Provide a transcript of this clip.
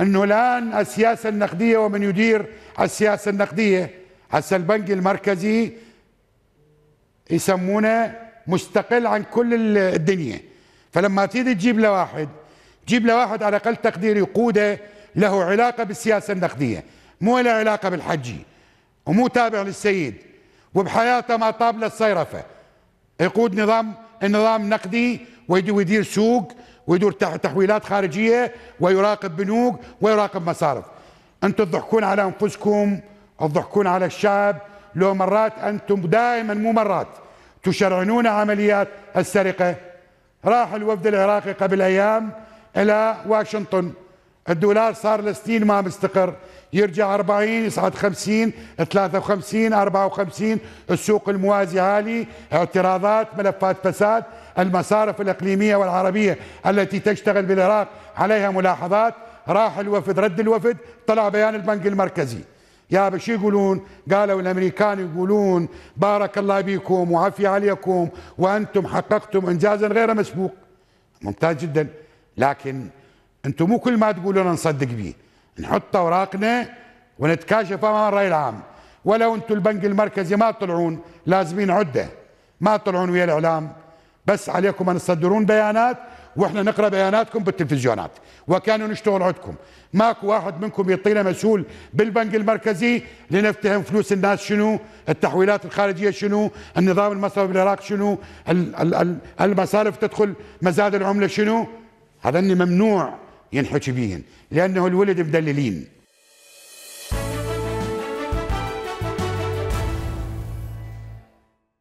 انه الان السياسه النقديه ومن يدير السياسه النقديه هسه البنك المركزي يسمونه مستقل عن كل الدنيا فلما تيجي تجيب له واحد جيب له واحد على اقل تقدير يقوده له علاقه بالسياسه النقديه مو له علاقه بالحجي ومو تابع للسيد وبحياته ما طاب له الصيرفه يقود نظام النظام نقدي ويدير سوق ويدور تحويلات خارجيه ويراقب بنوك ويراقب مصارف انتم تضحكون على انفسكم تضحكون على الشعب لو مرات انتم دائما مو مرات تشرعنون عمليات السرقه راح الوفد العراقي قبل ايام الى واشنطن الدولار صار ل ما مستقر يرجع 40 يصعد 50 53 54 السوق الموازي عالي اعتراضات ملفات فساد المصارف الإقليمية والعربية التي تشتغل بالعراق عليها ملاحظات راح الوفد رد الوفد طلع بيان البنك المركزي يا شو يقولون قالوا الامريكان يقولون بارك الله بكم وعافية عليكم وانتم حققتم انجازا غير مسبوق ممتاز جدا لكن انتم مو كل ما تقولون نصدق به نحط اوراقنا ونتكاشف امام الراي العام ولو انتم البنك المركزي ما تطلعون لازمين عده ما تطلعون ويا الاعلام بس عليكم ان تصدرون بيانات واحنا نقرا بياناتكم بالتلفزيونات وكانوا نشتغل عندكم ماكو واحد منكم يعطينا مسؤول بالبنك المركزي لنفتهم فلوس الناس شنو التحويلات الخارجيه شنو النظام المصرفي بالعراق شنو المصارف تدخل مزاد العمله شنو هذا اني ممنوع ينحكي بيهن لانه الولد مدللين